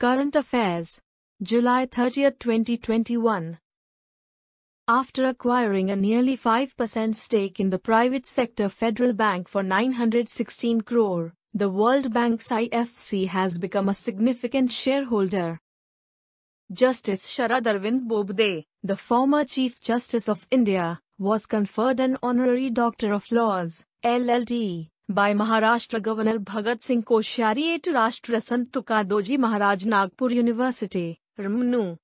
Current Affairs July 30, 2021 after acquiring a nearly 5% stake in the private sector Federal Bank for 916 crore, the World Bank's IFC has become a significant shareholder. Justice Sharad Arvind Bobde, the former Chief Justice of India, was conferred an Honorary Doctor of Laws, LLD, by Maharashtra Governor Bhagat Singh Koshari to Rashtra Sant Tukadoji Maharaj Nagpur University, Ramnu.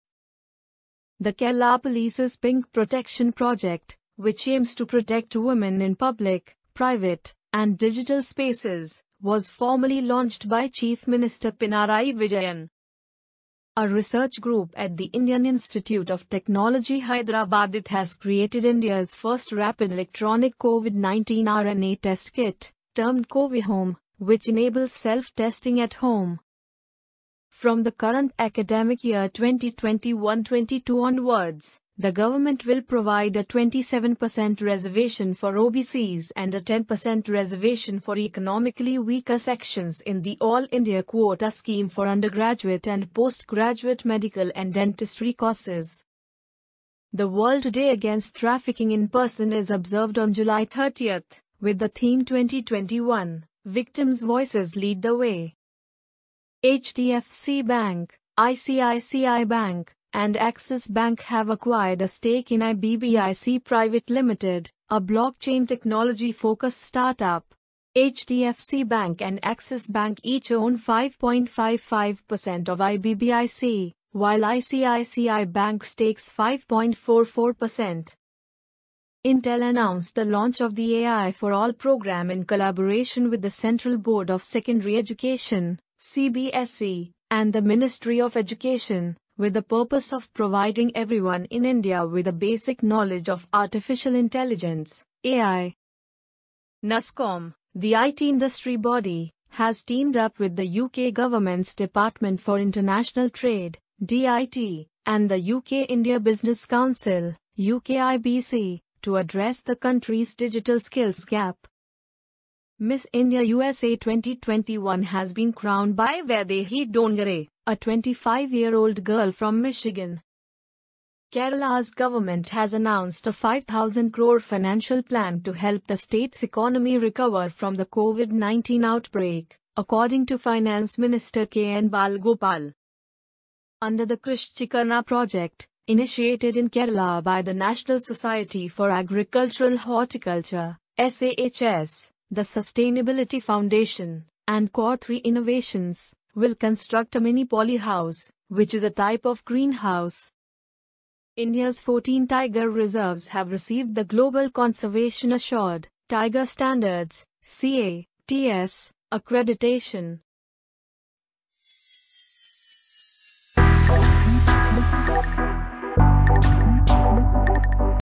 The Kerala Police's Pink Protection Project, which aims to protect women in public, private, and digital spaces, was formally launched by Chief Minister Pinarayi Vijayan. A research group at the Indian Institute of Technology Hyderabad has created India's first rapid electronic COVID-19 RNA test kit, termed CoviHome, which enables self-testing at home. From the current academic year 2021-22 onwards, the government will provide a 27% reservation for OBCs and a 10% reservation for economically weaker sections in the All India Quota Scheme for undergraduate and postgraduate medical and dentistry courses. The World Day Against Trafficking in Person is observed on July 30th with the theme 2021 Victims' Voices Lead the Way. HDFC Bank, ICICI Bank, and Axis Bank have acquired a stake in IBBIC Private Limited, a blockchain technology focused startup. HDFC Bank and Axis Bank each own 5.55% of IBBIC, while ICICI Bank stakes 5.44%. Intel announced the launch of the AI for All program in collaboration with the Central Board of Secondary Education, CBSE, and the Ministry of Education, with the purpose of providing everyone in India with a basic knowledge of artificial intelligence, AI. NUSCOM, the IT industry body, has teamed up with the UK government's Department for International Trade, DIT, and the UK India Business Council, UKIBC, to address the country's digital skills gap. Miss India USA 2021 has been crowned by Vaidehi Dongare, a 25-year-old girl from Michigan. Kerala's government has announced a 5,000 crore financial plan to help the state's economy recover from the COVID-19 outbreak, according to Finance Minister K. N. Balgopal. Under the Krishchikarna project, initiated in Kerala by the National Society for Agricultural Horticulture, SAHS, the Sustainability Foundation, and Core 3 Innovations, will construct a mini poly house, which is a type of greenhouse. India's 14 tiger reserves have received the Global Conservation Assured Tiger Standards CATS accreditation